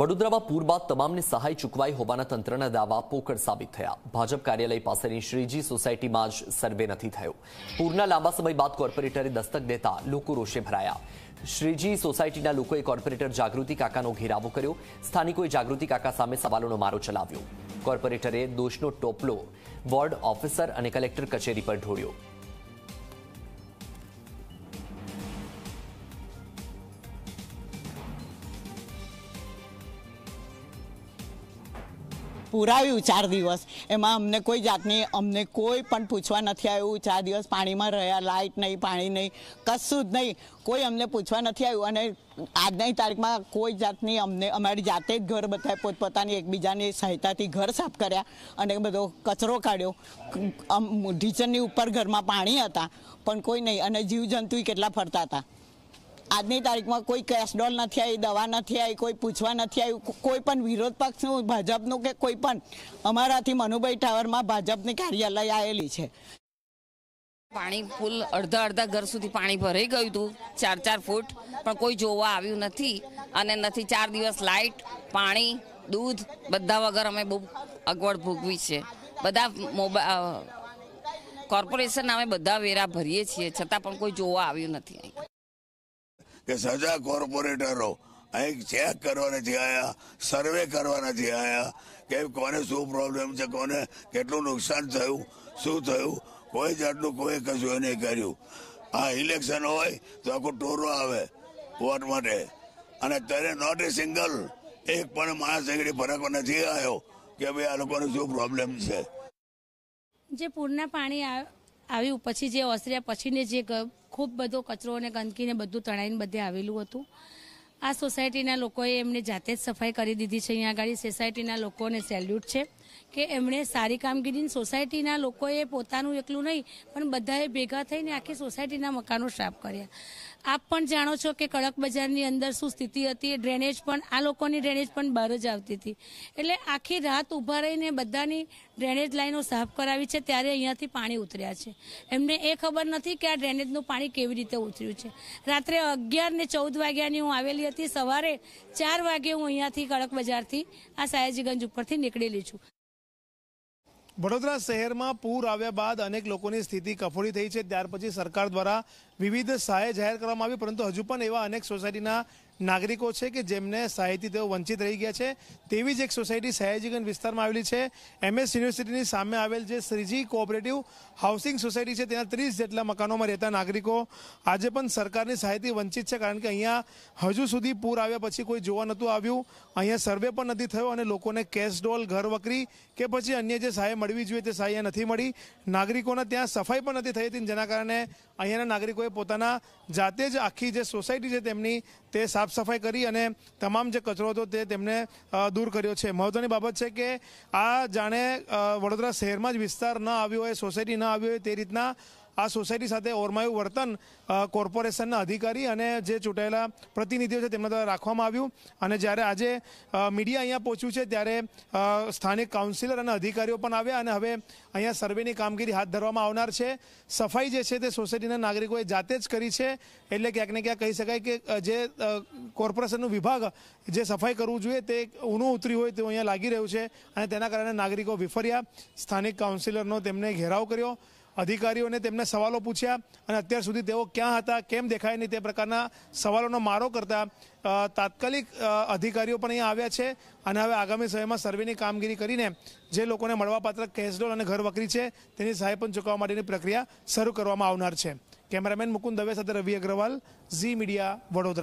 વડોદરામાં પૂર બાદ તમામને સહાય ચૂકવાઈ હોવાના તંત્રના દાવા પોકળ સાબિત થયા ભાજપ કાર્યાલય પાસેની શ્રીજી સોસાયટીમાં જ સર્વે નથી થયો પૂરના લાંબા સમય બાદ કોર્પોરેટરે દસ્તક દેતા લોકો રોષે ભરાયા શ્રીજી સોસાયટીના લોકોએ કોર્પોરેટર જાગૃતિ કાકાનો ઘેરાવો કર્યો સ્થાનિકોએ જાગૃતિ કાકા સામે સવાલોનો મારો ચલાવ્યો કોર્પોરેટરે દોષનો ટોપલો વોર્ડ ઓફિસર અને કલેક્ટર કચેરી પર ઢોળ્યો પુરાવ્યું ચાર દિવસ એમાં અમને કોઈ જાતની અમને કોઈ પણ પૂછવા નથી આવ્યું ચાર દિવસ પાણીમાં રહ્યા લાઇટ નહીં પાણી નહીં કશું જ નહીં કોઈ અમને પૂછવા નથી આવ્યું અને આજની તારીખમાં કોઈ જાતની અમને અમારી જાતે જ ઘર બધા પોતપોતાની એકબીજાની સહાયતાથી ઘર સાફ કર્યા અને બધો કચરો કાઢ્યો ઢીચરની ઉપર ઘરમાં પાણી હતા પણ કોઈ નહીં અને જીવજંતુ કેટલા ફરતા હતા આજની તારીખમાં કોઈ કેસડોલ નથી આવી દવા નથી આવી કોઈ પૂછવા નથી આવ્યું કોઈ પણ વિરોધ પક્ષનું ભાજપનું કે કોઈ પણ અમારાથી મનુભાઈ ટાવરમાં ભાજપની કાર્યાલય આવેલી છે પાણી ફૂલ અડધા અડધા ઘર સુધી પાણી ભરાઈ ગયું હતું ચાર ચાર ફૂટ પણ કોઈ જોવા આવ્યું નથી અને નથી ચાર દિવસ લાઇટ પાણી દૂધ બધા વગર અમે બહુ અગવડ ભોગવી છે બધા મોબા કોર્પોરેશન અમે બધા વેરા ભરીએ છીએ છતાં પણ કોઈ જોવા આવ્યું નથી કે સજા કોર્પોરેટરો અહીં ચેક કરવા નથી આવ્યા સર્વે કરવા નથી આવ્યા કે કોને શું પ્રોબ્લેમ છે કોને કેટલું નુકસાન થયું શું થયું કોઈ જાતનું કોઈ કશું નહીં કર્યું આ ઇલેક્શન હોય તો આખો ટોરો આવે વોટ માટે અને ત્યારે નોટ એ સિંગલ એક પણ માણસ એગડી ફરક નથી આવ્યો કે ભાઈ આ લોકોને શું પ્રોબ્લેમ છે જે પૂરના પાણી આવ્યું પછી જે ઓસર્યા પછીને જે ખૂબ બધો કચરો અને ગંદકીને બધું તણાઈને બધે આવેલું હતું આ સોસાયટીના લોકોએ એમને જાતે જ સફાઈ કરી દીધી છે અહીંયા આગળ સોસાયટીના લોકોને સેલ્યુટ છે કે એમણે સારી કામગીરી સોસાયટીના લોકોએ પોતાનું એકલું નહીં પણ બધાએ ભેગા થઈને આખી સોસાયટીના મકાનો સાફ કર્યા આપ પણ જાણો છો કે કડક બજારની અંદર શું સ્થિતિ હતી ડ્રેનેજ પણ આ લોકોની ડ્રેનેજ પણ બહાર જ આવતી હતી એટલે આખી રાત ઊભા રહીને બધાની ડ્રેનેજ લાઈનો સાફ કરાવી છે ત્યારે અહીંયાથી પાણી ઉતર્યા છે એમને એ ખબર નથી કે આ ડ્રેનેજનું પાણી કેવી રીતે ઉતર્યું છે રાત્રે અગિયાર ને ચૌદ વાગ્યાની હું આવેલી હતી સવારે ચાર વાગે હું અહીંયાથી કડક બજારથી આ સયાજીગંજ ઉપરથી નીકળેલી છું વડોદરા શહેરમાં પૂર આવ્યા બાદ અનેક લોકોની સ્થિતિ કફોડી થઈ છે ત્યાર પછી સરકાર દ્વારા વિવિધ સહાય જાહેર કરવામાં આવી પરંતુ હજુ પણ એવા અનેક સોસાયટીના નાગરિકો છે કે જેમને સહાયથી તેઓ વંચિત રહી ગયા છે તેવી જ એક સોસાયટી સયાજીગંજ વિસ્તારમાં આવેલી છે એમએસ યુનિવર્સિટીની સામે આવેલ જે શ્રીજી કોઓપરેટિવ હાઉસિંગ સોસાયટી છે તેના ત્રીસ જેટલા મકાનોમાં રહેતા નાગરિકો આજે પણ સરકારની સહાયથી વંચિત છે કારણ કે અહીંયા હજુ સુધી પૂર આવ્યા પછી કોઈ જોવા નહોતું આવ્યું અહીંયા સર્વે પણ નથી થયો અને લોકોને કેશ ડોલ ઘર વકરી કે પછી અન્ય જે સહાય મળવી જોઈએ તે સહાય નથી મળી નાગરિકોને ત્યાં સફાઈ પણ નથી થઈ હતી જેના કારણે અહીંયાના નાગરિકોએ પોતાના જાતે જ આખી જે સોસાયટી છે તેમની તે સાફ સાફ સફાઈ કરી અને તમામ જે કચરો હતો તે તેમણે દૂર કર્યો છે મહત્વની બાબત છે કે આ જાણે વડોદરા શહેરમાં જ વિસ્તાર ન આવ્યો હોય સોસાયટી ન આવી હોય તે રીતના આ સોસાયટી સાથે ઓરમાયું વર્તન કોર્પોરેશનના અધિકારી અને જે ચૂંટાયેલા પ્રતિનિધિઓ છે તેમના દ્વારા રાખવામાં આવ્યું અને જ્યારે આજે મીડિયા અહીંયા પહોંચ્યું છે ત્યારે સ્થાનિક કાઉન્સિલર અને અધિકારીઓ પણ આવ્યા અને હવે અહીંયા સર્વેની કામગીરી હાથ ધરવામાં આવનાર છે સફાઈ જે છે તે સોસાયટીના નાગરિકોએ જાતે જ કરી છે એટલે ક્યાંક ને ક્યાંક કહી શકાય કે જે કોર્પોરેશનનું વિભાગ જે સફાઈ કરવું જોઈએ તે ઊનું ઉતરી હોય તેવું અહીંયા લાગી રહ્યું છે અને તેના કારણે નાગરિકો વિફર્યા સ્થાનિક કાઉન્સિલરનો તેમને ઘેરાવ કર્યો અધિકારીઓને તેમને સવાલો પૂછ્યા અને અત્યાર સુધી તેઓ ક્યાં હતા કેમ દેખાય નહીં તે પ્રકારના સવાલોનો મારો કરતા તાત્કાલિક અધિકારીઓ પણ અહીંયા આવ્યા છે અને હવે આગામી સમયમાં સર્વેની કામગીરી કરીને જે લોકોને મળવાપાત્ર કેસડોલ અને ઘર વકરી છે તેની સહાય પણ ચૂકવવા માટેની પ્રક્રિયા શરૂ કરવામાં આવનાર છે કેમેરામેન મુકુંદ દવે સાથે રવિ અગ્રવાલ ઝી મીડિયા વડોદરા